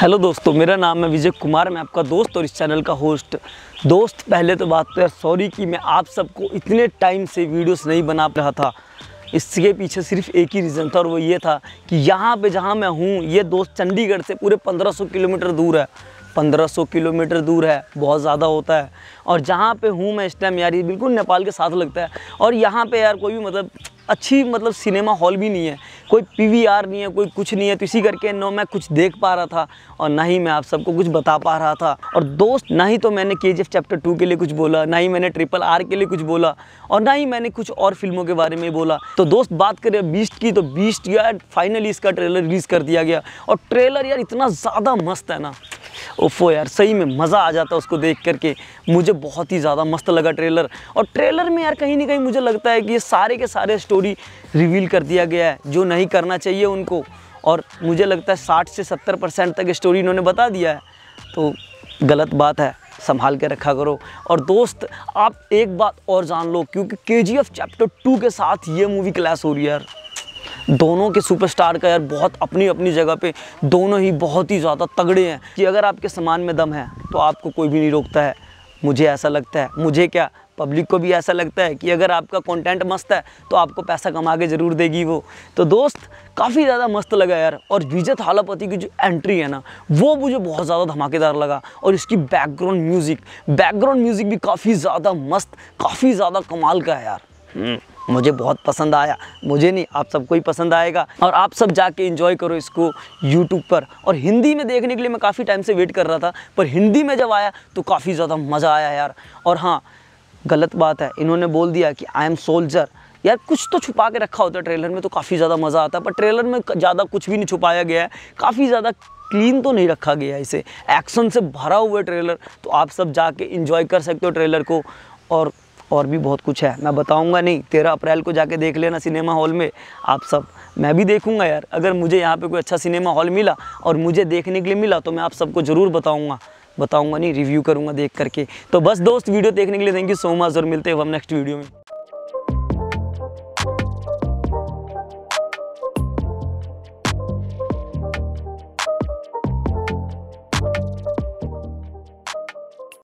Hello दोस्तों मेरा नाम है विजय कुमार मैं आपका दोस्त और इस चैनल का होस्ट दोस्त पहले तो बात तो यार सॉरी कि मैं आप सबको इतने टाइम से वीडियोस नहीं बना रहा था इसके पीछे सिर्फ एक ही रीज़न था और वो ये था कि यहाँ पे जहाँ मैं हूँ ये दोस्त चंडीगढ़ से पूरे 1500 किलोमीटर दूर है 1500 किलोमीटर दूर है बहुत ज़्यादा होता है और जहाँ पर हूँ मैं इस टाइम यार ये बिल्कुल नेपाल के साथ लगता है और यहाँ पर यार कोई भी मतलब अच्छी मतलब सिनेमा हॉल भी नहीं है कोई पीवीआर नहीं है कोई कुछ नहीं है तो इसी करके नो मैं कुछ देख पा रहा था और ना ही मैं आप सबको कुछ बता पा रहा था और दोस्त ना ही तो मैंने के चैप्टर टू के लिए कुछ बोला ना ही मैंने ट्रिपल आर के लिए कुछ बोला और ना ही मैंने कुछ और फिल्मों के बारे में बोला तो दोस्त बात करें बीस्ट की तो बीस्ट यार फाइनली इसका ट्रेलर रिलीज़ कर दिया गया और ट्रेलर यार इतना ज़्यादा मस्त है ना ओफो यार सही में मज़ा आ जाता है उसको देख करके मुझे बहुत ही ज़्यादा मस्त लगा ट्रेलर और ट्रेलर में यार कहीं ना कहीं मुझे लगता है कि ये सारे के सारे स्टोरी रिवील कर दिया गया है जो नहीं करना चाहिए उनको और मुझे लगता है साठ से सत्तर परसेंट तक स्टोरी इन्होंने बता दिया है तो गलत बात है संभाल के रखा करो और दोस्त आप एक बात और जान लो क्योंकि के चैप्टर टू के साथ ये मूवी क्लैश हो रही है यार दोनों के सुपरस्टार का यार बहुत अपनी अपनी जगह पे दोनों ही बहुत ही ज़्यादा तगड़े हैं कि अगर आपके सामान में दम है तो आपको कोई भी नहीं रोकता है मुझे ऐसा लगता है मुझे क्या पब्लिक को भी ऐसा लगता है कि अगर आपका कंटेंट मस्त है तो आपको पैसा कमा के ज़रूर देगी वो तो दोस्त काफ़ी ज़्यादा मस्त लगा यार और विजय थालापति की जो एंट्री है ना वो मुझे बहुत ज़्यादा धमाकेदार लगा और इसकी बैकग्राउंड म्यूज़िक बैकग्राउंड म्यूज़िक भी काफ़ी ज़्यादा मस्त काफ़ी ज़्यादा कमाल का है यार हम्म। मुझे बहुत पसंद आया मुझे नहीं आप सबको ही पसंद आएगा और आप सब जाके इन्जॉय करो इसको यूट्यूब पर और हिंदी में देखने के लिए मैं काफ़ी टाइम से वेट कर रहा था पर हिंदी में जब आया तो काफ़ी ज़्यादा मज़ा आया यार और हाँ गलत बात है इन्होंने बोल दिया कि आई एम सोल्जर यार कुछ तो छुपा के रखा होता है ट्रेलर में तो काफ़ी ज़्यादा मज़ा आता है पर ट्रेलर में ज़्यादा कुछ भी नहीं छुपाया गया है काफ़ी ज़्यादा क्लीन तो नहीं रखा गया है इसे एक्शन से भरा हुआ ट्रेलर तो आप सब जाके इंजॉय कर सकते हो ट्रेलर को और और भी बहुत कुछ है मैं बताऊंगा नहीं तेरह अप्रैल को जाके देख लेना सिनेमा हॉल में आप सब मैं भी देखूंगा यार अगर मुझे यहाँ पे कोई अच्छा सिनेमा हॉल मिला और मुझे देखने के लिए मिला तो मैं आप सबको ज़रूर बताऊँगा बताऊँगा नहीं रिव्यू करूँगा देख करके तो बस दोस्त वीडियो देखने के लिए थैंक यू सो मच और मिलते हैं हम नेक्स्ट वीडियो में